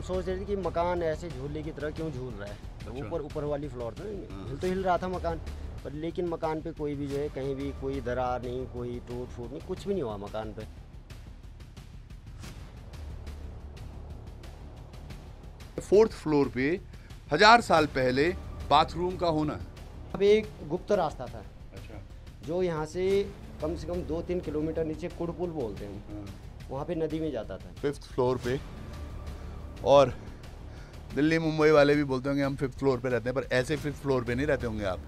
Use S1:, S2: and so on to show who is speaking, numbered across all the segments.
S1: हम सोच रहे थे कि मकान ऐसे झूले की तरह क्यों झूल रहा है तो अच्छा। ऊपर ऊपर वाली फ्लोर तो हिल हाँ। तो हिल रहा था मकान पर लेकिन मकान पे कोई भी जो है कहीं भी कोई दरार नहीं कोई टूट फूट नहीं कुछ भी
S2: नहीं हुआ मकान पे फोर्थ फ्लोर पे हजार साल पहले बाथरूम का होना
S1: अब एक गुप्त रास्ता था अच्छा जो यहाँ से कम से कम दो तीन किलोमीटर नीचे कुड़पुल बोलते हैं हाँ। वहाँ पे नदी में जाता था
S2: फिफ्थ फ्लोर पे और दिल्ली मुंबई वाले भी बोलते होंगे हम फिफ्थ फ्लोर पे रहते हैं पर ऐसे फिफ्थ फ्लोर पे नहीं रहते होंगे आप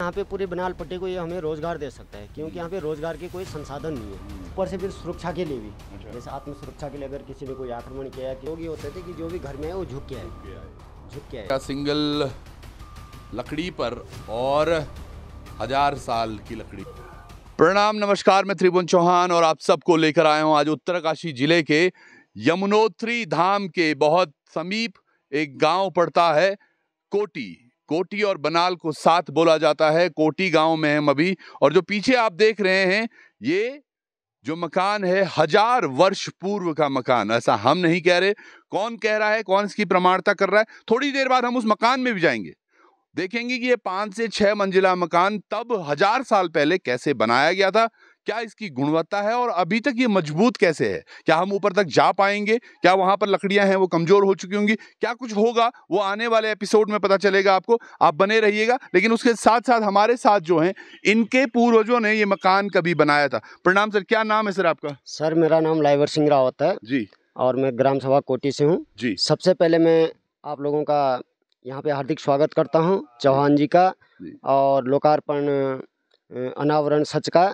S1: यहाँ पे पूरे बनाल पट्टी को ये हमें रोजगार दे सकता है क्योंकि यहाँ पे रोजगार के कोई संसाधन नहीं है हम्म। ऊपर से फिर सुरक्षा के लिए भी अच्छा। जैसे आत्म सुरक्षा के लिए अगर किसी ने कोई आक्रमण किया तो ये होते थे कि जो
S2: भी घर में है वो झुक के आए झुक के आए सिंगल लकड़ी पर और हजार साल की लकड़ी प्रणाम नमस्कार मैं त्रिभुवन चौहान और आप सबको लेकर आया हूँ आज उत्तरकाशी जिले के यमुनोत्री धाम के बहुत समीप एक गांव पड़ता है कोटी कोटी और बनाल को साथ बोला जाता है कोटी गांव में हम अभी और जो पीछे आप देख रहे हैं ये जो मकान है हजार वर्ष पूर्व का मकान ऐसा हम नहीं कह रहे कौन कह रहा है कौन इसकी प्रमाणता कर रहा है थोड़ी देर बाद हम उस मकान में भी जाएंगे देखेंगे कि ये पांच से छह मंजिला मकान तब हजार साल पहले कैसे बनाया गया था क्या इसकी गुणवत्ता है और अभी तक ये मजबूत कैसे है क्या हम ऊपर तक जा पाएंगे क्या वहाँ पर लकड़ियाँ हैं वो कमज़ोर हो चुकी होंगी क्या कुछ होगा वो आने वाले एपिसोड में पता चलेगा आपको आप बने रहिएगा लेकिन उसके साथ साथ हमारे साथ जो हैं इनके पूर्वजों ने ये मकान कभी बनाया था प्रणाम सर क्या नाम है सर आपका
S1: सर मेरा नाम लाइवर सिंह रावत है जी और मैं ग्राम सभा कोटी से हूँ जी सबसे पहले मैं आप लोगों का यहाँ पे हार्दिक स्वागत करता हूँ चौहान जी का और लोकार्पण अनावरण सच का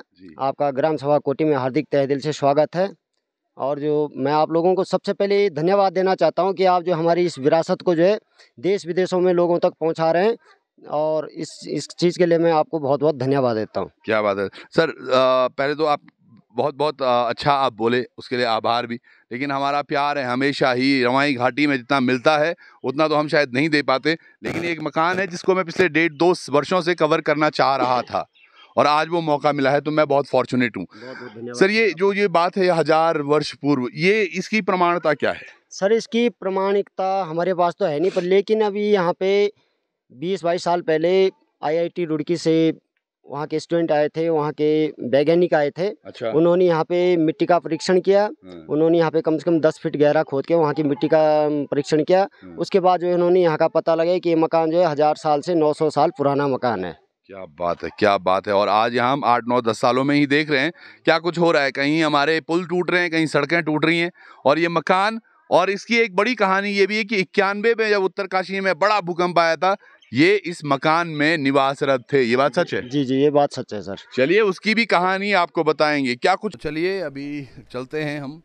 S1: आपका ग्राम सभा कोटी में हार्दिक तह दिल से स्वागत है और जो मैं आप लोगों को सबसे पहले धन्यवाद देना चाहता हूं कि आप जो हमारी इस विरासत को जो है देश विदेशों में लोगों तक पहुंचा रहे हैं और इस इस चीज़ के लिए मैं आपको बहुत बहुत धन्यवाद देता हूँ
S2: क्या बात है सर पहले तो आप बहुत बहुत अच्छा आप बोले उसके लिए आभार भी लेकिन हमारा प्यार है हमेशा ही रवाई घाटी में जितना मिलता है उतना तो हम शायद नहीं दे पाते लेकिन एक मकान है जिसको मैं पिछले डेढ़ दो वर्षों से कवर करना चाह रहा था और आज वो मौका मिला है तो मैं बहुत फॉर्चुनेट हूँ सर ये जो ये बात है हजार वर्ष पूर्व ये इसकी प्रमाणता क्या है सर इसकी
S1: प्रमाणिकता हमारे पास तो है नहीं पर लेकिन अभी यहाँ पे बीस बाईस साल पहले आईआईटी रुड़की से वहाँ के स्टूडेंट आए थे वहाँ के वैज्ञानिक आए थे अच्छा। उन्होंने यहाँ पे मिट्टी का परीक्षण किया हाँ। उन्होंने यहाँ पे कम से कम दस फीट गहरा खोद के वहाँ की मिट्टी का परीक्षण किया हाँ। उसके बाद जो है उन्होंने यहाँ का पता लगाया कि ये मकान जो है हज़ार साल से नौ सौ साल पुराना मकान
S2: है क्या बात है क्या बात है और आज हम आठ नौ दस सालों में ही देख रहे हैं क्या कुछ हो रहा है कहीं हमारे पुल टूट रहे हैं कहीं सड़कें टूट रही हैं और ये मकान और इसकी एक बड़ी कहानी ये भी है कि इक्यानवे में जब उत्तरकाशी में बड़ा भूकंप आया था ये इस मकान में निवासरत थे ये बात सच है जी जी ये बात सच है सर चलिए उसकी भी कहानी आपको बताएंगे क्या कुछ चलिए अभी चलते हैं हम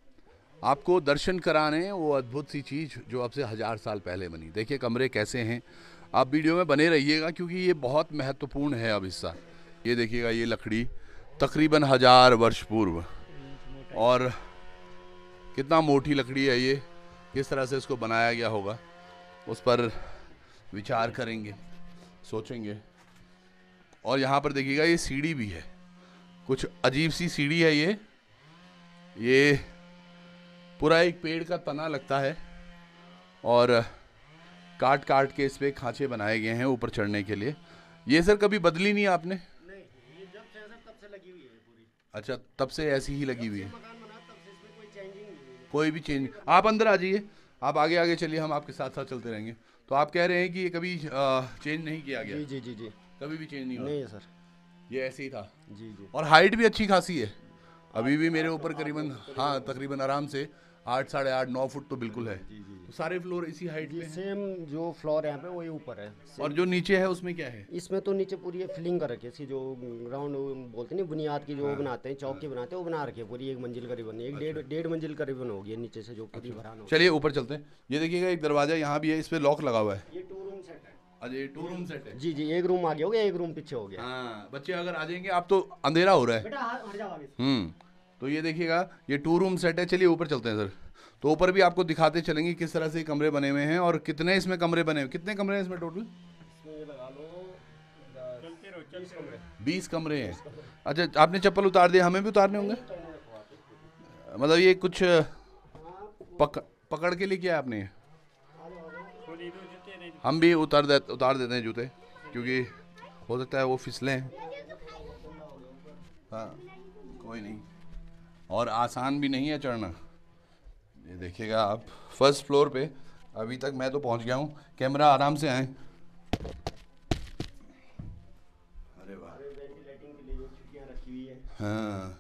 S2: आपको दर्शन कराने वो अद्भुत सी चीज़ जो अब से हज़ार साल पहले बनी देखिए कमरे कैसे हैं आप वीडियो में बने रहिएगा क्योंकि ये बहुत महत्वपूर्ण है अब हिस्सा ये देखिएगा ये लकड़ी तकरीबन हज़ार वर्ष पूर्व और कितना मोटी लकड़ी है ये किस तरह से इसको बनाया गया होगा उस पर विचार करेंगे सोचेंगे और यहाँ पर देखिएगा ये सीढ़ी भी है कुछ अजीब सी सीढ़ी है ये ये पूरा एक पेड़ का तना लगता है और काट काट के इस पे खाँचे बनाए गए हैं ऊपर चढ़ने के लिए ये सर कभी बदली नहीं आपने नहीं, जब तब से लगी हुई है पूरी अच्छा तब से ऐसी ही लगी हुई है कोई भी चेंज आप अंदर आ जाइए आप आगे आगे चलिए हम आपके साथ साथ चलते रहेंगे तो आप कह रहे हैं कि ये कभी चेंज नहीं किया गया जी जी जी जी कभी भी चेंज नहीं हुआ नहीं सर ये ऐसे ही था जी जी और हाइट भी अच्छी खासी है अभी भी मेरे तो ऊपर हाँ, करीबन हाँ तकरीबन आराम से आठ साढ़े आठ नौ फुट तो बिल्कुल है जी, जी, तो सारे
S1: फ्लोर इसी हाइट पे सेम जो फ्लोर यहाँ पे वही ऊपर है और जो नीचे
S2: है उसमें क्या है
S1: इसमें तो नीचे पूरी फिलिंग कर रखी है जो ग्राउंड बोलते हैं बुनियाद की जो हाँ। बनाते हैं चौकी बनाते हैं वो बना रखी है पूरी एक मंजिल करीबन एक डेढ़ अच्छा। मंजिल करीबन होगी नीचे से जो पूरी भरान अच्छा। चलिए ऊपर
S2: चलते हैं ये देखिएगा एक दरवाजा यहाँ भी है इस लॉक लगा हुआ है टू रूम सेट
S1: है जी जी एक रूम आगे हो गया
S2: एक रूम पीछे हो गया हाँ बच्चे अगर आ जाएंगे आप तो अंधेरा हो रहा है हम्म तो ये देखिएगा ये टू रूम सेट है चलिए ऊपर चलते हैं सर तो ऊपर भी आपको दिखाते चलेंगे किस तरह से कमरे बने हुए हैं और कितने इसमें कमरे बने हुए कितने कमरे हैं इसमें टोटल बीस कमरे हैं अच्छा आपने चप्पल उतार दिया हमें भी उतारने होंगे मतलब ये कुछ पक, पकड़ के लिए किया आपने हम भी उतार दे उतार देते हैं जूते क्योंकि हो सकता है वो हैं हाँ कोई नहीं और आसान भी नहीं है चढ़ना ये देखिएगा आप फर्स्ट फ्लोर पे अभी तक मैं तो पहुंच गया हूँ कैमरा आराम से आए अरे हाँ।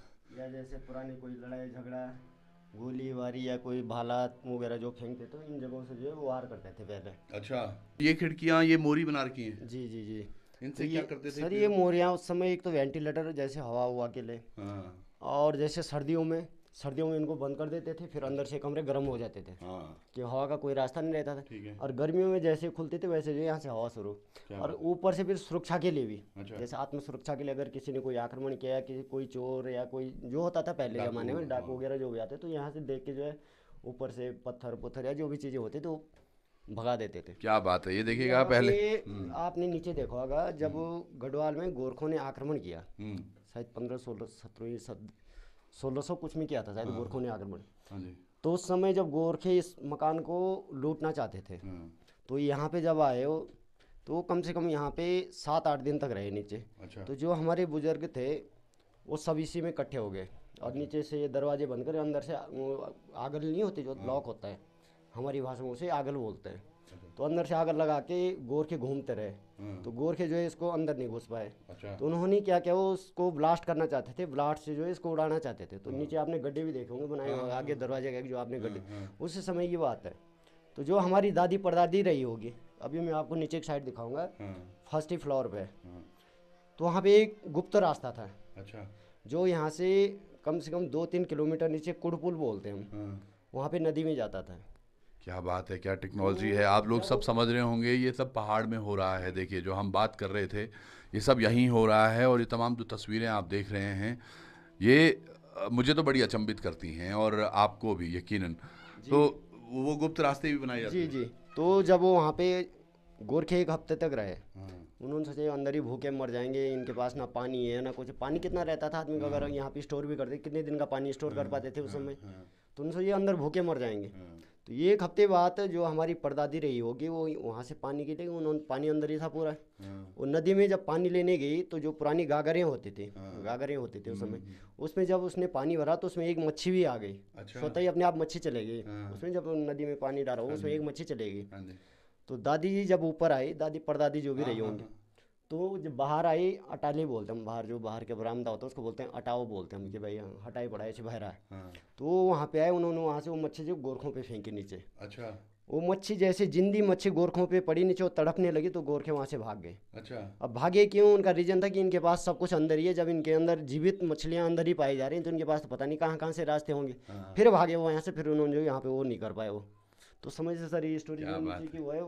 S1: जैसे पुराने
S2: कोई लड़ाई झगड़ा
S1: गोली वारी या कोई भाला वगैरह जो फेंकते तो इन जगहों से जो है वो वार करते थे पहले
S2: अच्छा ये खिड़कियाँ ये मोरी बना रखी हैं जी जी जी इनसे तो क्या करते थे सर ये मोरिया
S1: उस समय एक तो वेंटिलेटर जैसे हवा हुआ के लिए हाँ। और जैसे सर्दियों में सर्दियों में इनको बंद कर देते थे फिर अंदर से कमरे गर्म हो जाते थे हाँ। कि हवा का कोई रास्ता नहीं रहता था और गर्मियों में जैसे खुलते थे वैसे जो यहाँ से हवा शुरू और ऊपर से फिर सुरक्षा के लिए भी अच्छा। जैसे आत्म सुरक्षा के लिए अगर किसी ने कोई आक्रमण किया किसी कोई चोर या कोई जो होता था पहले जमाने में हाँ। डाकू वगैरह जो भी आते तो यहाँ से देख के जो है ऊपर से पत्थर पुत्थर या जो भी चीज़ें होती तो
S2: भगा देते थे क्या बात है ये देखिएगा पहले हम्म।
S1: आपने नीचे देखा होगा जब हम्म। गढ़वाल में गोरखों ने आक्रमण किया हम्म। शायद पंद्रह सोलह सत्रह सोलह सौ कुछ में किया था शायद हाँ। गोरखों ने आक्रमण हाँ तो उस समय जब गोरखे इस मकान को लूटना चाहते थे हाँ। तो यहाँ पे जब आए हो तो कम से कम यहाँ पे सात आठ दिन तक रहे नीचे अच्छा। तो जो हमारे बुजुर्ग थे वो सब इसी में इकट्ठे हो गए और अच्छा। नीचे से ये दरवाजे बंद कर अंदर से आगल नहीं होते जो लॉक होता है हमारी भाषा में उसे आगल बोलते हैं अच्छा। तो अंदर से आग लगा के गोरखे घूमते रहे हाँ। तो गोरखे जो है इसको अंदर नहीं घुस पाए अच्छा। तो उन्होंने क्या किया वो उसको ब्लास्ट करना चाहते थे ब्लास्ट से जो है इसको उड़ाना चाहते थे तो हाँ। नीचे आपने गड्ढे भी देखे होंगे बनाए हाँ, आगे दरवाजे का जो आपने गड्ढे उस समय ये बात है तो जो हमारी दादी परदादी रही होगी अभी मैं आपको नीचे एक साइड दिखाऊंगा फर्स्ट ही फ्लोर पे तो वहाँ पे एक गुप्त रास्ता था अच्छा जो यहाँ से कम से कम दो तीन किलोमीटर नीचे कुड़पुल बोलते हैं हम वहाँ पे नदी में जाता था
S2: क्या बात है क्या टेक्नोलॉजी है आप लोग सब समझ रहे होंगे ये सब पहाड़ में हो रहा है देखिए जो हम बात कर रहे थे ये सब यहीं हो रहा है और ये तमाम जो तस्वीरें आप देख रहे हैं ये मुझे तो बड़ी अचंभित करती हैं और आपको भी यकीनन तो वो गुप्त रास्ते भी बनाए जाते जी जी
S1: तो जब वो वहाँ पे गोरखे एक हफ्ते तक रहे हाँ। उन्होंने सोचा अंदर ही भूखे मर जाएंगे इनके पास ना पानी है ना कुछ पानी कितना रहता था आदमी का अगर हाँ। यहाँ पे स्टोर भी करते कितने दिन का पानी स्टोर कर हाँ। पाते थे उस समय तो उन्होंने सोचिए अंदर भूखे मर जाएंगे तो ये एक हफ्ते बाद जो हमारी परदादी रही होगी वो वहाँ से पानी की लिए उन्होंने पानी अंदर ही था पूरा हाँ। वो नदी में जब पानी लेने गई तो जो पुरानी गागरें होते थे हाँ। गागरें होते थे उस हम्म, समय हम्म, हम्म। उसमें जब उसने पानी भरा तो उसमें एक मच्छी भी आ गई अच्छा। स्वतः ही अपने आप मच्छी चले गई हाँ। उसमें जब नदी में पानी डाला उसमें एक मच्छी चले गई तो दादी जी जब ऊपर आई दादी परदादी जो भी रही होंगी तो जब बाहर आई अटाले बोलते हम बाहर जो बाहर के बरामदा होता है उसको बोलते हैं अटाओ बोलते हैं कि भाई हाँ, हटाई पड़ा है बहरा है हाँ। तो वहाँ पे आए उन्होंने वहाँ से वो मच्छी जो गोरखों पे फेंकी नीचे अच्छा वो मच्छी जैसे जिंदी मच्छी गोरखों पे पड़ी नीचे वो तड़पने लगी तो गोरखे वहाँ से भाग गए अच्छा अब भागे क्यों उनका रीजन था कि इनके पास सब कुछ अंदर ही है जब इनके अंदर जीवित मछलियाँ अंदर ही पाई जा रही हैं तो इनके पास तो पता नहीं कहाँ कहाँ से रास्ते होंगे हाँ। फिर भागे वो यहाँ से फिर उन्होंने जो यहाँ पे वो नहीं कर पाए वो तो समझ से सर ये स्टोरी की वो है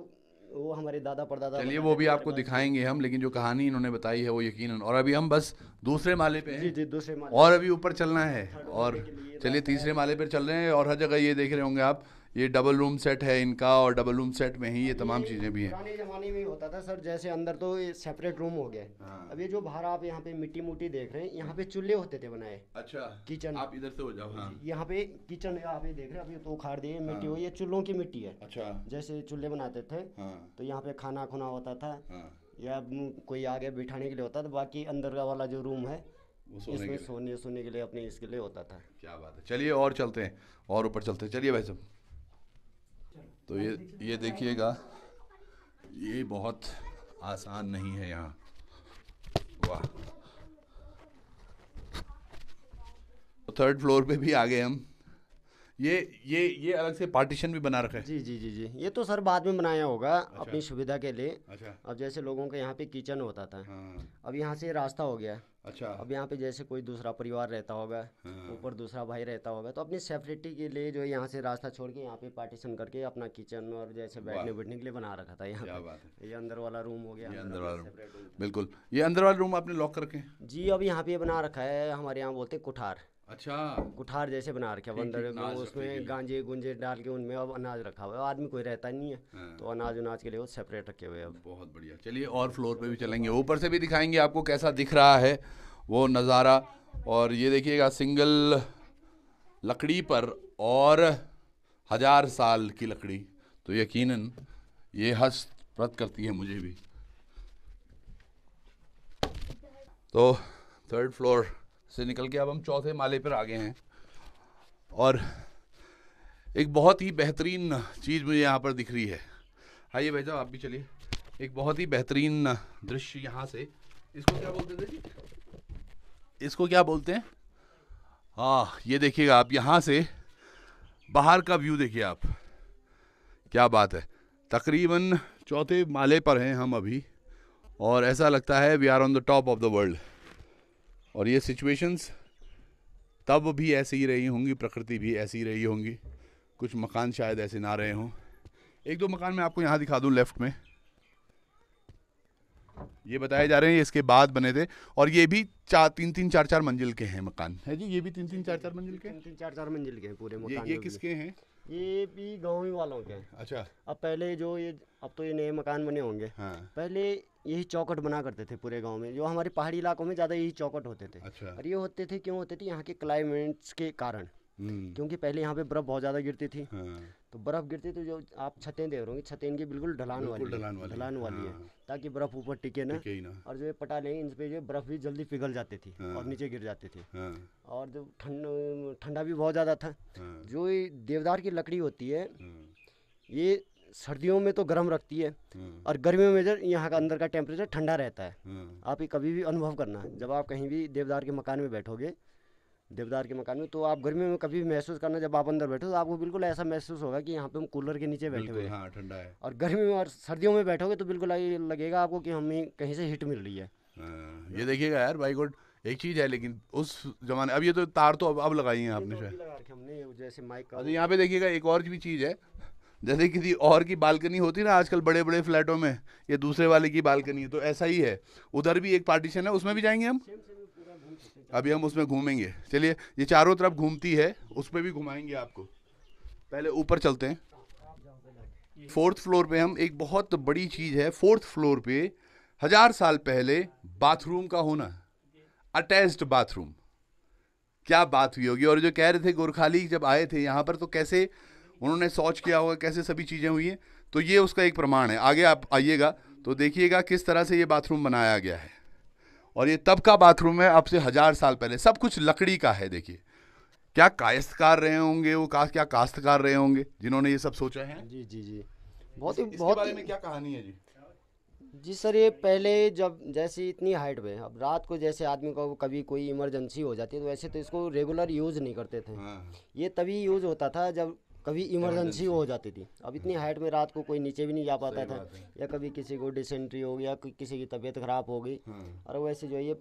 S1: वो हमारे दादा परदादा चलिए वो भी आपको
S2: दिखाएंगे हम लेकिन जो कहानी इन्होंने बताई है वो यकीनन और अभी हम बस दूसरे माले पे हैं जी जी दूसरे माले और अभी ऊपर चलना है और चलिए तीसरे माले पर चल रहे हैं और हर जगह ये देख रहे होंगे आप ये डबल रूम सेट है इनका और डबल रूम सेट में ही ये तमाम चीज़ें भी हैं पुराने
S1: ज़माने में होता था सर जैसे अंदर तो ये सेपरेट रूम हो गए हाँ। अब ये जो बाहर आप यहाँ पे मिट्टी मुट्टी देख रहे हैं यहाँ पे चूल्हे होते थे बनाए
S2: अच्छा किचन आप इधर से हो जाओ हाँ।
S1: यहाँ पे किचन आप ये देख रहे हैं अभी तो उखाड़ दिए मिट्टी हाँ। हो ये चूल्हों की मिट्टी है अच्छा जैसे चूल्हे बनाते थे हाँ। तो यहाँ पे खाना खुना होता था हाँ। या कोई आगे बिठाने के लिए होता था बाकी अंदर का वाला जो रूम है सोने सोने के लिए अपने इसके लिए होता था
S2: क्या बात है चलिए और चलते हैं और ऊपर चलते हैं चलिए भाई साहब तो ये ये देखिएगा ये बहुत आसान नहीं है यहाँ वाह तो थर्ड फ्लोर पे भी आ गए हम ये ये ये अलग से पार्टीशन भी बना रखा है जी जी जी जी ये
S1: तो सर बाद में बनाया होगा अच्छा। अपनी सुविधा के लिए अच्छा। अब जैसे लोगों के यहाँ पे किचन होता था हाँ। अब यहाँ से रास्ता हो गया अच्छा अब यहाँ पे जैसे कोई दूसरा परिवार रहता होगा हाँ। ऊपर हाँ। दूसरा भाई रहता होगा तो अपनी सेफ्टी के लिए जो है यहाँ से रास्ता छोड़ के यहाँ पे पार्टीशन करके अपना किचन और जैसे बैठने बैठने के लिए बना रखा था यहाँ ये अंदर वाला रूम हो गया अंदर वाला रूम बिल्कुल ये अंदर
S2: वाला रूम आपने लॉक करके
S1: जी अब यहाँ पे बना रखा है हमारे यहाँ बोलते कुठार अच्छा कुठार जैसे बना रखे बंदर उसमें गांजे गुंजे डाल के उनमें अब अनाज रखा हुआ है आदमी कोई रहता नहीं
S2: है हाँ। तो अनाज उनाज के लिए वो सेपरेट रखे हुए अब बहुत बढ़िया चलिए और फ्लोर पे भी चलेंगे ऊपर से भी दिखाएंगे आपको कैसा दिख रहा है वो नज़ारा और ये देखिएगा सिंगल लकड़ी पर और हज़ार साल की लकड़ी तो यकीन ये हस्तप्रत करती है मुझे भी तो थर्ड फ्लोर से निकल के अब हम चौथे माले पर आ गए हैं और एक बहुत ही बेहतरीन चीज़ मुझे यहाँ पर दिख रही है आइए भाई साहब आप भी चलिए एक बहुत ही बेहतरीन दृश्य यहाँ से इसको क्या बोलते थे जी इसको क्या बोलते हैं हाँ ये देखिएगा आप यहाँ से बाहर का व्यू देखिए आप क्या बात है तकरीबन चौथे माले पर हैं हम अभी और ऐसा लगता है we are on the top of the world और ये सिचुएशंस तब भी ऐसी ही रही होंगी प्रकृति भी ऐसी रही होंगी कुछ मकान शायद ऐसे ना रहे हों एक दो मकान मैं आपको यहाँ दिखा दूँ लेफ्ट में ये बताए जा रहे हैं इसके बाद बने थे और ये भी चार तीन तीन चार चार मंजिल के हैं मकान है जी ये भी तीन तीन चार चार मंजिल
S1: के तीन चार चार मंजिल के पूरे मकान ये, ये किसके हैं ये भी गाँव ही वालों के अच्छा अब पहले जो ये अब तो ये नए मकान बने होंगे हाँ। पहले यही चौकट बना करते थे पूरे गांव में जो हमारे पहाड़ी इलाकों में ज़्यादा यही चौकट होते थे अच्छा। और ये होते थे क्यों होते थे यहाँ के क्लाइमेट्स के कारण हम्म। क्योंकि पहले यहाँ पे बर्फ़ बहुत ज़्यादा गिरती थी हाँ। तो बर्फ़ गिरती तो जो आप छतें देख रहे होंगे छतें इनकी बिल्कुल ढलान वाली ढलान वाली वाली है हाँ। ताकि बर्फ़ ऊपर टिके ना और जो पटा लें इन पे जो बर्फ़ भी जल्दी पिघल जाती थी हाँ। और नीचे गिर जाती थी और जो ठंड ठंडा भी बहुत ज़्यादा था जो देवदार की लकड़ी होती है ये सर्दियों में तो गर्म रखती है और गर्मियों में जब यहाँ का अंदर का टेम्परेचर ठंडा रहता है आप ये कभी भी अनुभव करना जब आप कहीं भी देवदार के मकान में बैठोगे देवदार के मकान में तो आप गर्मी में कभी भी महसूस करना जब आप अंदर बैठो तो आपको बिल्कुल ऐसा महसूस होगा कि यहाँ पे हम कूलर के नीचे बैठे हुए हैं
S2: हाँ, ठंडा है
S1: और गर्मी में और सर्दियों में बैठोगे तो बिल्कुल लगेगा आपको कि हमें कहीं से हिट मिल रही है
S2: हाँ, ये देखिएगा यार भाई गुड एक चीज है लेकिन उस जमाने अब ये तो तार तो अब अब लगाई तो है आपने
S1: शायद जैसे माइक
S2: अच्छा यहाँ पे देखिएगा एक और भी चीज़ है जैसे किसी और की बालकनी होती ना आजकल बड़े बड़े फ्लैटों में ये दूसरे वाले की बालकनी तो ऐसा ही है उधर भी एक पार्टीशन है उसमें भी जाएंगे हम अभी हम उसमें घूमेंगे चलिए ये चारों तरफ घूमती है उस पर भी घुमाएंगे आपको पहले ऊपर चलते हैं फोर्थ फ्लोर पे हम एक बहुत बड़ी चीज़ है फोर्थ फ्लोर पे हजार साल पहले बाथरूम का होना अटैच्ड बाथरूम क्या बात हुई होगी और जो कह रहे थे गोरखाली जब आए थे यहाँ पर तो कैसे उन्होंने सोच किया होगा कैसे सभी चीज़ें हुई हैं तो ये उसका एक प्रमाण है आगे आप आइएगा तो देखिएगा किस तरह से ये बाथरूम बनाया गया है और ये तब का बाथरूम है आपसे हज़ार साल पहले सब कुछ लकड़ी का है देखिए क्या काश्तकार रहे होंगे वो का, क्या काश्तकार रहे होंगे जिन्होंने ये सब सोचा है जी जी जी
S1: बहुत ही बहुत बारे में क्या कहानी है जी जी सर ये पहले जब जैसे इतनी हाइट में अब रात को जैसे आदमी को कभी कोई इमरजेंसी हो जाती है तो वैसे तो इसको रेगुलर यूज़ नहीं करते थे हाँ। ये तभी यूज़ होता था जब कभी इमरजेंसी हो जाती थी अब इतनी हाइट hmm. में रात को कोई नीचे भी नहीं जा पाता था या कभी किसी को डिसेंट्री हो गया किसी की तबीयत खराब हो गई
S2: hmm. और वैसे जो है ये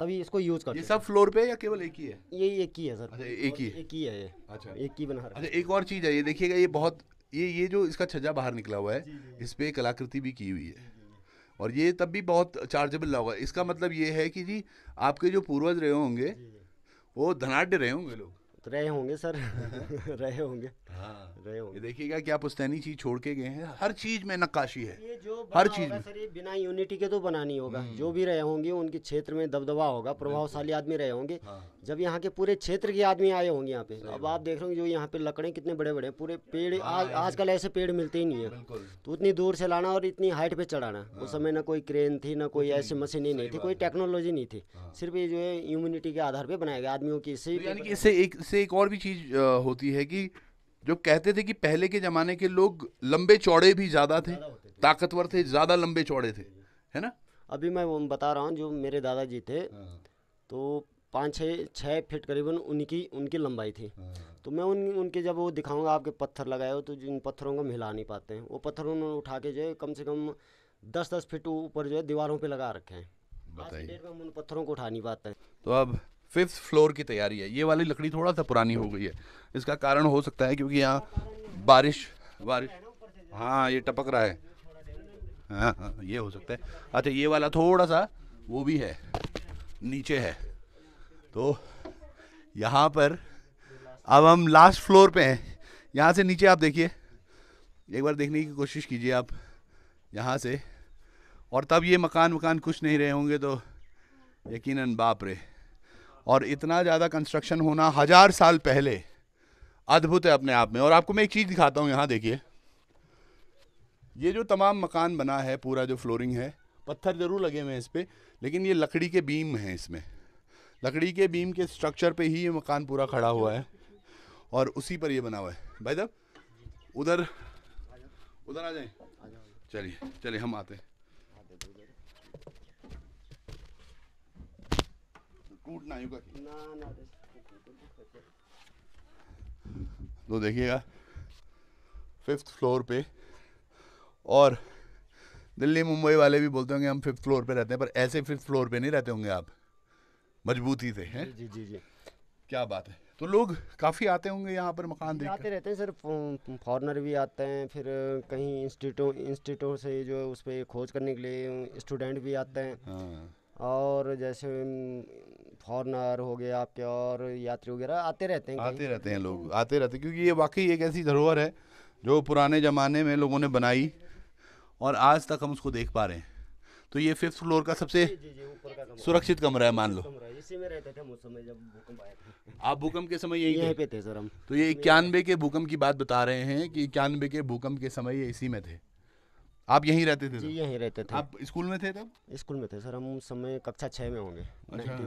S2: तभी इसको यूज करते ये सब फ्लोर पे या केवल एक ही है ये एक
S1: ही है सर अच्छा, एक ही एक ही है ये अच्छा एक ही बना अच्छा
S2: एक और चीज़ है ये देखिएगा ये बहुत ये ये जो इसका छज्जा बाहर निकला हुआ है इस पे कलाकृति भी की हुई है और ये तब भी बहुत चार्जेबल होगा इसका मतलब ये है कि जी आपके जो पूर्वज रहे होंगे वो धनाढ़ रहे होंगे लोग तो रहे होंगे सर रहे होंगे हाँ। रहे होंगे देखिएगा क्या पुस्तैनी चीज छोड़ के गए हैं हर चीज में नक्काशी है ये जो हर चीज में सर
S1: ये बिना यूनिटी के तो बनानी होगा हम्म। जो भी रहे होंगे उनके क्षेत्र में दबदबा होगा प्रभावशाली आदमी रहे होंगे हाँ। जब यहाँ के पूरे क्षेत्र के आदमी आए होंगे यहाँ पे अब आप देख रहे हो जो यहाँ पे लकड़े कितने बड़े बड़े पूरे पेड़ हाँ, आज आजकल ऐसे पेड़ मिलते ही नहीं है तो उतनी दूर से लाना और इतनी हाइट पे चढ़ाना उस हाँ। समय ना कोई क्रेन थी ना कोई ऐसी मशीन नहीं थी कोई टेक्नोलॉजी नहीं थी सिर्फ ये जो है इम्यूनिटी के आधार पर बनाया गया आदमियों की इससे तो
S2: इससे एक से एक और भी चीज़ होती है कि जो कहते थे कि पहले के ज़माने के लोग लंबे चौड़े भी ज़्यादा थे ताकतवर थे ज़्यादा लंबे चौड़े थे है
S1: ना अभी मैं बता रहा हूँ जो मेरे दादाजी थे हाँ। तो पाँच छः छः फिट करीबन उनकी उनकी लंबाई थी तो मैं उन उनके जब वो दिखाऊंगा आपके पत्थर लगाए हो तो जिन पत्थरों को मिला नहीं पाते हैं वो पत्थर उन्होंने उठा के जो है कम से कम दस दस फिट ऊपर जो है दीवारों पे लगा रखे हैं
S2: बताइए हम उन पत्थरों को उठा नहीं पाते हैं तो अब फिफ्थ फ्लोर की तैयारी है ये वाली लकड़ी थोड़ा सा पुरानी हो गई है इसका कारण हो सकता है क्योंकि यहाँ बारिश बारिश हाँ ये टपक रहा है हाँ, हाँ ये हो सकता है अच्छा ये वाला थोड़ा सा वो भी है नीचे है तो यहाँ पर अब हम लास्ट फ्लोर पे हैं यहाँ से नीचे आप देखिए एक बार देखने की कोशिश कीजिए आप यहाँ से और तब ये मकान वकान कुछ नहीं रहे होंगे तो यकीनन बाप रे और इतना ज़्यादा कंस्ट्रक्शन होना हज़ार साल पहले अद्भुत है अपने आप में और आपको मैं एक चीज़ दिखाता हूँ यहाँ देखिए ये जो तमाम मकान बना है पूरा जो फ्लोरिंग है पत्थर ज़रूर लगे हुए हैं इस पर लेकिन ये लकड़ी के बीम हैं इसमें लकड़ी के बीम के स्ट्रक्चर पे ही ये मकान पूरा खड़ा हुआ है और उसी पर ये बना हुआ है भाई साहब उधर उधर आ जाए चलिए चलिए हम आते हैं तो देखिएगा फिफ्थ फ्लोर पे और दिल्ली मुंबई वाले भी बोलते होंगे हम फिफ्थ फ्लोर पे रहते हैं पर ऐसे फिफ्थ फ्लोर पे नहीं रहते होंगे आप मजबूती से हैं जी जी जी क्या बात है तो लोग
S1: काफ़ी आते होंगे यहाँ पर मकान देखते आते रहते हैं सर फॉरनर भी आते हैं फिर कहीं इंस्टीट्यूट इंस्टीट्यूट से जो उस पर खोज करने के लिए स्टूडेंट भी आते हैं हाँ। और जैसे फॉरनर हो गया आपके और यात्री वगैरह आते रहते हैं आते
S2: रहते हैं लोग आते रहते हैं क्योंकि ये वाकई एक ऐसी धरोहर है जो पुराने ज़माने में लोगों ने बनाई और आज तक हम उसको देख पा रहे हैं तो ये फिफ्थ फ्लोर का सबसे सुरक्षित कमरा है मान लो
S1: उसी में रहते थे मौसम में जब भूकंप आया था आप भूकंप के समय यही यहीं पे थे सर हम
S2: तो ये इक्यानबे के भूकंप की बात बता रहे हैं कि इक्यानबे के भूकंप के समय ये इसी में थे आप यहीं रहते थे जी यहीं रहते थे आप स्कूल में थे तब स्कूल में थे सर हम उस समय
S1: कक्षा छः में होंगे अच्छा।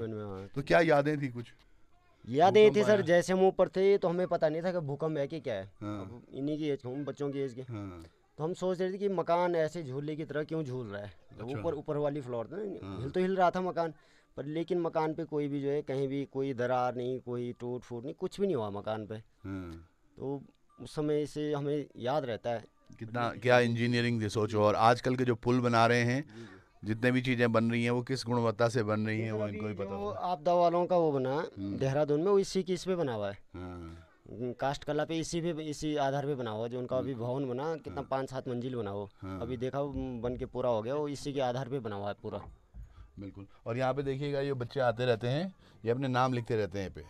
S1: तो क्या यादें थी कुछ याद ये थी सर जैसे हम ऊपर थे तो हमें पता नहीं था कि भूकंप है कि क्या है हाँ। इन्हीं की एज हम बच्चों की एज के हाँ। तो हम सोच रहे थे कि मकान ऐसे झूले की तरह क्यों झूल रहा है अच्छा। ऊपर अच्छा। ऊपर वाली फ्लोर था हाँ। हिल तो हिल रहा था मकान पर लेकिन मकान पे कोई भी जो है कहीं भी कोई दरार नहीं कोई टूट फूट नहीं कुछ भी नहीं हुआ मकान पे हम्म। तो उस समय से हमें याद रहता है
S2: कितना क्या इंजीनियरिंग थी सोचो और आजकल के जो पुल बना रहे हैं जितने भी चीज़ें बन रही हैं वो किस गुणवत्ता से बन रही हैं वो इनको ही पता
S1: आपदा वालों का वो बना हम्म। देहरादून में वो इसी की इस पे बना हुआ है हाँ। कास्ट कला पे इसी पे इसी आधार पे बना हुआ जो उनका अभी हम्म। भवन बना कितना हाँ। पाँच सात मंजिल बना हो हाँ। अभी देखा बन के पूरा हो गया वो इसी के आधार पे बना हुआ है पूरा
S2: बिल्कुल और यहाँ पे देखिएगा ये बच्चे आते रहते हैं ये अपने नाम लिखते रहते हैं पे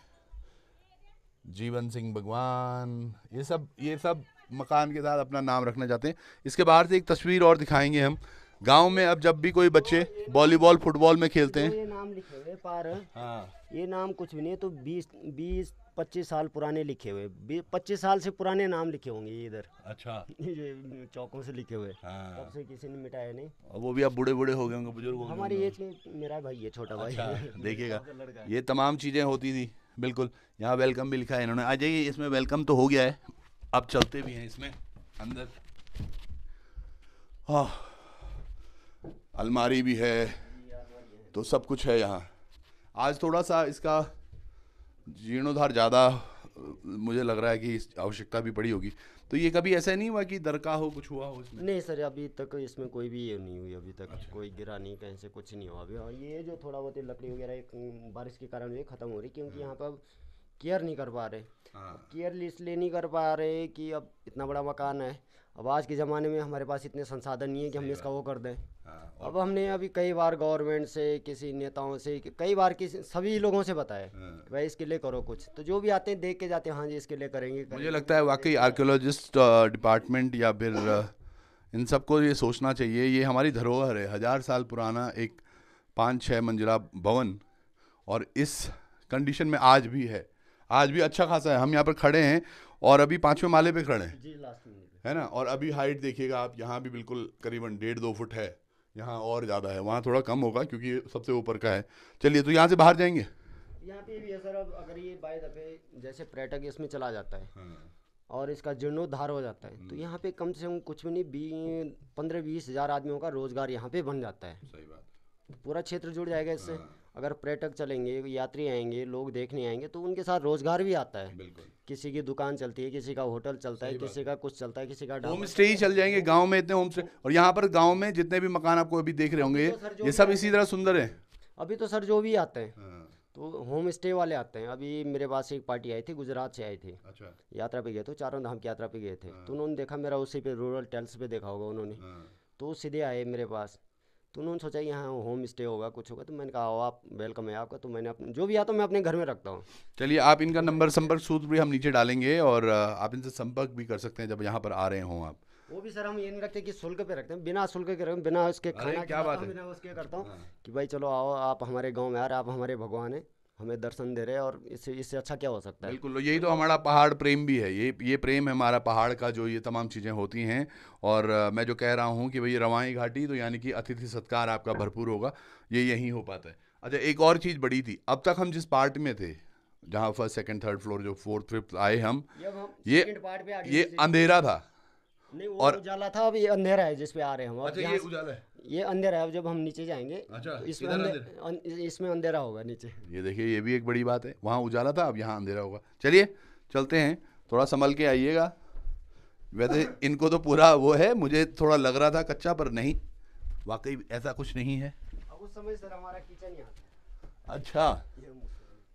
S2: जीवन सिंह भगवान ये सब ये सब मकान के साथ अपना नाम रखना चाहते हैं इसके बाहर से एक तस्वीर और दिखाएंगे हम गांव में अब जब भी कोई बच्चे वॉलीबॉल फुटबॉल में खेलते हैं ये
S1: नाम लिखे हुए पार हाँ ये नाम कुछ भी नहीं तो बीस बीस पच्चीस साल पुराने लिखे हुए पच्चीस साल से पुराने नाम लिखे होंगे ये इधर अच्छा ये चौकों से
S2: लिखे हुए हाँ। तब
S1: से किसी ने मिटाया नहीं
S2: और वो भी अब बूढ़े बूढ़े हो गए होंगे बुजुर्ग हमारी एज
S1: मेरा भाई है छोटा भाई अच्छा, देखिएगा ये
S2: तमाम चीज़ें होती थी बिल्कुल यहाँ वेलकम भी लिखा है इन्होंने आ जाइए इसमें वेलकम तो हो गया है अब चलते भी हैं इसमें अंदर हाँ अलमारी भी है तो सब कुछ है यहाँ आज थोड़ा सा इसका जीर्णोद्धार ज़्यादा मुझे लग रहा है कि आवश्यकता भी पड़ी होगी तो ये कभी ऐसा नहीं हुआ कि दरका हो कुछ हुआ हो
S1: इसमें नहीं सर अभी तक इसमें कोई भी ये नहीं हुई अभी तक अच्छा। कोई गिरा नहीं कहीं से कुछ नहीं हुआ अभी हाँ, ये जो थोड़ा बहुत लकड़ी वगैरह बारिश के कारण ये ख़त्म हो रही क्योंकि यहाँ हाँ। पर केयर नहीं कर पा रहे हाँ। केयर इसलिए नहीं कर पा रहे कि अब इतना बड़ा मकान है अब आज के ज़माने में हमारे पास इतने संसाधन नहीं है कि हम इसका वो कर दें हाँ, अब हमने अभी कई बार गवर्नमेंट से किसी नेताओं से कई बार किसी सभी लोगों से बताया हाँ। भाई इसके लिए करो कुछ तो जो भी आते हैं देख के जाते हैं हाँ जी इसके लिए करेंगे, करेंगे। मुझे
S2: लगता है वाकई आर्कियोलॉजिस्ट डिपार्टमेंट या फिर इन सबको ये सोचना चाहिए ये हमारी धरोहर है हज़ार साल पुराना एक पाँच छः मंजिला भवन और इस कंडीशन में आज भी है आज भी अच्छा खासा है हम यहाँ पर खड़े हैं और अभी पाँचवें माले पे खड़े हैं
S1: जी लास्ट
S2: है ना और अभी हाइट देखिएगा आप यहाँ भी बिल्कुल करीबन डेढ़ दो फुट है यहाँ और ज़्यादा है वहाँ थोड़ा कम होगा क्योंकि सबसे ऊपर का है चलिए तो यहाँ से बाहर जाएंगे
S1: यहाँ पे भी है सर अब अगर ये बाई दफे जैसे पर्यटक इसमें चला जाता है हाँ। और इसका जीर्णोद्धार हो जाता है तो हम्म। यहाँ पे कम से कम कुछ भी नहीं बी पंद्रह बीस हज़ार आदमियों का रोज़गार यहाँ पे बन जाता है सही बात पूरा क्षेत्र जुड़ जाएगा इससे हाँ। अगर पर्यटक चलेंगे यात्री आएंगे लोग देखने आएंगे तो उनके साथ रोजगार भी आता है किसी की दुकान चलती है किसी का होटल चलता है किसी का कुछ चलता है किसी का होम
S2: स्टे ही चल जाएंगे गाँव में इतने होम स्टे और यहाँ पर गाँव में जितने भी मकान आपको अभी देख रहे तो होंगे ये सब इसी तरह सुंदर है
S1: अभी तो सर जो भी आते हैं हाँ। तो होम स्टे वाले आते हैं अभी मेरे पास एक पार्टी आई थी गुजरात से आई थी अच्छा यात्रा पे गए थे चारों धाम की यात्रा पे गए थे हाँ। तो उन्होंने देखा मेरा उसी पे रूरल टेल्स पे देखा होगा उन्होंने हाँ। तो सीधे आए मेरे पास तो उन्होंने सोचा यहाँ होम स्टे होगा कुछ होगा तो मैंने कहा आओ आप वेलकम है आपका तो मैंने अपने जो भी आता तो मैं अपने घर में रखता हूँ
S2: चलिए आप इनका नंबर संपर्क सूत्र भी हम नीचे डालेंगे और आप इनसे संपर्क भी कर सकते हैं जब यहाँ पर आ रहे हों आप
S1: वो भी सर हम ये नहीं रखते कि शुल्क पे रखते हैं बिना शुल्क के रखते बिना उसके खाना क्या बात है बिना उसके करता हूँ हाँ। कि
S2: भाई चलो आओ
S1: आप हमारे गाँव में आ रहे आप हमारे भगवान हैं हमें दर्शन दे रहे हैं और इससे इससे अच्छा क्या हो सकता है
S2: बिल्कुल तो यही तो हमारा पहाड़ प्रेम भी है ये ये प्रेम है हमारा पहाड़ का जो ये तमाम चीज़ें होती हैं और मैं जो कह रहा हूँ कि भाई रवाई घाटी तो यानी कि अतिथि सत्कार आपका भरपूर होगा ये यहीं हो पाता है अच्छा एक और चीज़ बड़ी थी अब तक हम जिस पार्ट में थे जहाँ फर्स्ट सेकंड थर्ड फ्लोर जो फोर्थ फिफ्थ आए हम
S1: ये ये अंधेरा था नहीं वो और
S2: उजाला था अभी
S1: अंधेरा है जिसपे आ रहे हैं हम अच्छा ये उजाला है ये अंधेरा है जब हम नीचे जाएंगे अच्छा तो इसमें अंधेरा अं- इसमें अंधेरा होगा नीचे
S2: ये देखिए ये भी एक बड़ी बात है वहाँ उजाला था अब यहाँ अंधेरा होगा चलिए चलते हैं थोड़ा संभल के आइएगा वैसे इनको तो पूरा वो है मुझे थोड़ा लग रहा था कच्चा पर नहीं वाकई ऐसा कुछ नहीं है
S1: उस समय सर हमारा किचन यहाँ
S2: अच्छा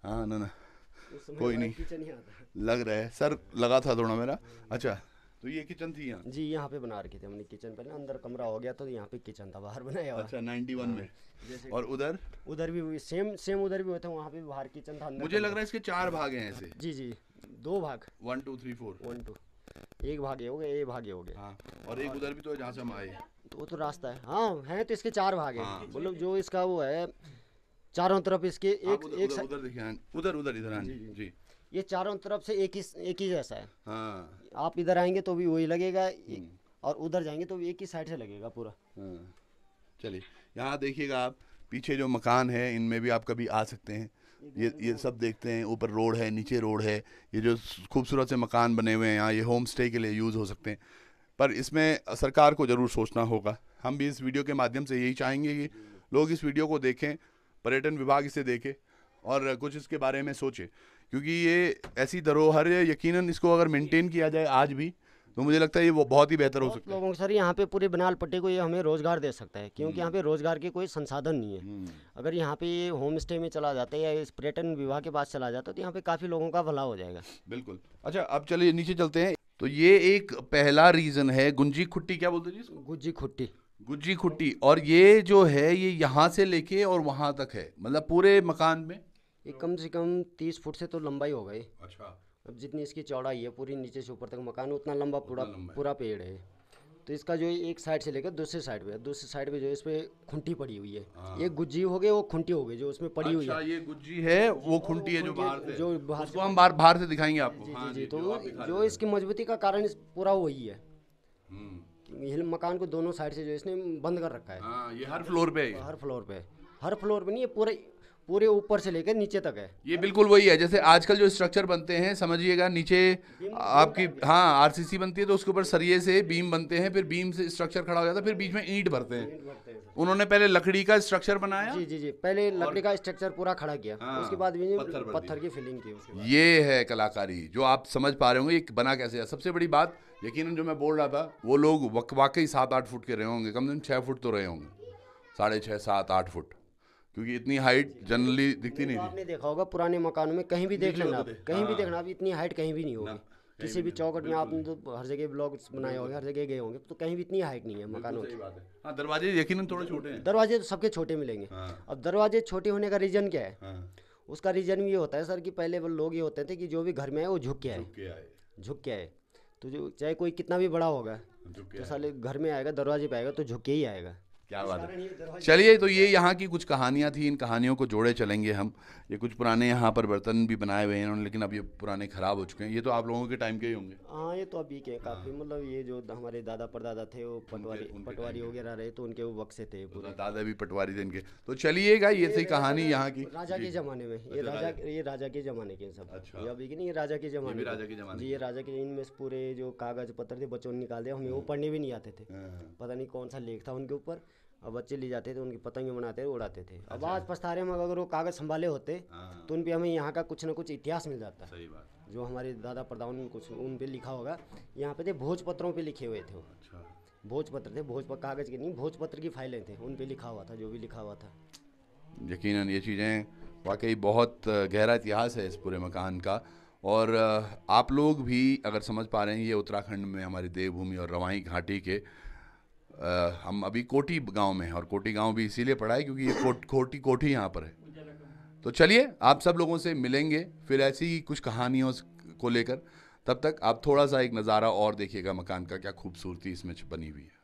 S2: हाँ ना ना कोई नहीं लग रहा है सर लगा था थोड़ा मेरा अच्छा
S1: तो ये किचन थी यहाँ जी यहाँ पे बना रखी थी हमने किचन पहले अंदर कमरा हो गया तो यहाँ पे किचन था बाहर बनाया अच्छा 91 वन हाँ।
S2: में और
S1: उधर उधर भी सेम सेम उधर भी हुआ था वहाँ पे बाहर किचन था मुझे लग रहा है इसके चार भाग हैं ऐसे जी जी
S2: दो भाग one two three four one two एक भाग ये हो गए एक भाग ये हो गए हाँ, और एक उधर भी तो जहाँ से हम आए तो वो तो
S1: रास्ता है हाँ है तो इसके चार भाग है मतलब हाँ। जो इसका वो है चारों तरफ इसके एक एक
S2: उधर हाँ। उधर उधर इधर जी
S1: ये चारों तरफ से एक ही एक ही जैसा है हाँ आप इधर आएंगे तो भी वही लगेगा हम्म। और उधर जाएंगे तो भी एक ही साइड से लगेगा पूरा
S2: हाँ। चलिए यहाँ देखिएगा आप पीछे जो मकान है इनमें भी आप कभी आ सकते हैं ये ये सब देखते हैं ऊपर रोड है नीचे रोड है ये जो खूबसूरत से मकान बने हुए हैं यहाँ ये होम स्टे के लिए यूज़ हो सकते हैं पर इसमें सरकार को ज़रूर सोचना होगा हम भी इस वीडियो के माध्यम से यही चाहेंगे कि लोग इस वीडियो को देखें पर्यटन विभाग इसे देखे और कुछ इसके बारे में सोचे क्योंकि ये ऐसी धरोहर यकीनन इसको अगर मेंटेन किया जाए आज भी तो मुझे लगता है ये बहुत ही बेहतर हो सकता
S1: है सर यहाँ पे पूरे बनाल पट्टे को ये हमें रोज़गार दे सकता है क्योंकि हम्म। यहाँ पे रोज़गार के कोई संसाधन नहीं है हम्म। अगर यहाँ पे ये होम स्टे में चला जाता है या इस पर्यटन विभाग के पास चला जाता है तो यहाँ पे काफ़ी लोगों का भला हो जाएगा
S2: बिल्कुल अच्छा अब चलिए नीचे चलते हैं तो ये एक पहला रीज़न है गुंजी खुट्टी क्या बोलते जी गुंजी खुट्टी गुज्जी खुट्टी और ये जो है ये यहाँ से लेके और वहाँ तक है मतलब पूरे मकान में
S1: ये कम से कम तीस फुट से तो लंबा ही हो गई अच्छा अब जितनी इसकी चौड़ाई है पूरी नीचे से ऊपर तक मकान उतना लंबा पूरा पूरा पेड़ है तो इसका जो एक साइड से लेकर दूसरे साइड पे दूसरे साइड पे जो इस पे खुंटी पड़ी हुई है हाँ। ये गुज्जी हो गई वो खुंटी हो गई जो उसमें पड़ी हुई है अच्छा, ये
S2: गुज्जी है वो खुंटी है जो बाहर से जो बाहर हम बाहर बाहर से दिखाएंगे आपको
S1: जी जी, हाँ तो जो इसकी मजबूती का कारण पूरा वही है हम्म। मकान को दोनों साइड से जो इसने बंद कर रखा है हाँ, ये हर फ्लोर पे हर फ्लोर पे हर फ्लोर पे नहीं ये पूरे पूरे ऊपर से लेकर नीचे तक है
S2: ये बिल्कुल वही है जैसे आजकल जो स्ट्रक्चर बनते हैं समझिएगा नीचे आपकी हाँ आरसीसी बनती है तो उसके ऊपर सरिये से बीम बनते हैं फिर बीम से स्ट्रक्चर खड़ा हो जाता है फिर बीच में ईंट भरते हैं उन्होंने पहले लकड़ी का स्ट्रक्चर बनाया जी जी जी पहले
S1: लकड़ी का स्ट्रक्चर पूरा खड़ा किया हाँ, उसके बाद पत्थर, की फिलिंग की
S2: ये है कलाकारी जो आप समझ पा रहे होंगे बना कैसे सबसे बड़ी बात यकीन जो मैं बोल रहा था वो लोग वाकई सात आठ फुट के रहे होंगे कम से कम छः फुट तो रहे होंगे साढ़े छः सात आठ फुट क्योंकि इतनी हाइट जनरली दिखती नहीं तो आपने
S1: देखा होगा पुराने मकानों में कहीं भी देख लेना आप तो कहीं भी हाँ। देखना आप इतनी हाइट कहीं भी नहीं होगी किसी भी चौकट में आपने तो हर जगह ब्लॉग बनाए होंगे हर जगह गए होंगे तो कहीं भी इतनी हाइट
S2: नहीं है मकानों की हाँ, दरवाजे यकीन थोड़े छोटे हैं
S1: दरवाजे तो सबके छोटे मिलेंगे हाँ। अब दरवाजे छोटे होने का रीज़न क्या है उसका रीज़न ये होता है सर कि पहले लोग ये होते थे कि जो भी घर में है वो झुक के आए झुक के आए तो जो चाहे कोई कितना भी बड़ा होगा तो साले घर में आएगा दरवाजे पे आएगा तो झुक के ही आएगा
S2: क्या बात है चलिए तो ये यहाँ की कुछ कहानियाँ थी इन कहानियों को जोड़े चलेंगे हम ये कुछ पुराने यहाँ पर बर्तन भी बनाए हुए हैं इन्होंने लेकिन अब ये पुराने ख़राब हो चुके हैं ये तो आप लोगों के टाइम के ही होंगे
S1: हाँ ये तो अभी के काफ़ी हाँ। मतलब ये जो हमारे दादा परदादा थे वो पटवारी पटवारी वगैरह रहे तो उनके वो वक्त से थे
S2: दादा भी पटवारी थे इनके तो चलिएगा ये थी
S1: कहानी यहाँ की राजा के ज़माने में ये अच्छा, राजा ये राजा के ज़माने के सब अच्छा। ये अभी के नहीं राजा के ज़माने राजा के ज़माने ये राजा के इनमें पूरे जो कागज़ पत्र थे बच्चों ने निकाल दिया हमें वो हाँ। पढ़ने भी नहीं आते थे हाँ। पता नहीं कौन सा लेख था उनके ऊपर और बच्चे ले जाते थे उनकी पतंगे बनाते थे उड़ाते थे अब अच्छा। आज पछता में अगर वो कागज़ संभाले होते हाँ, हाँ। तो उन पर हमें यहाँ का कुछ ना कुछ इतिहास मिल जाता सही बात जो हमारे दादा परदाओं ने कुछ उन पर लिखा होगा यहाँ पे थे भोजपत्रों पर लिखे हुए थे वो अच्छा। भोजपत्र थे भोज कागज़ के नहीं भोजपत्र की फाइलें थे उन पर लिखा हुआ था जो भी लिखा हुआ था
S2: यकीन ये चीज़ें वाकई बहुत गहरा इतिहास है इस पूरे मकान का और आप लोग भी अगर समझ पा रहे हैं ये उत्तराखंड में हमारी देवभूमि और रवाई घाटी के आ, हम अभी कोटी गांव में हैं और कोटी गांव भी इसीलिए पड़ा है क्योंकि ये को, कोटी कोठी यहाँ पर है तो चलिए आप सब लोगों से मिलेंगे फिर ऐसी ही कुछ कहानियों को लेकर तब तक आप थोड़ा सा एक नज़ारा और देखिएगा मकान का क्या खूबसूरती इसमें बनी हुई है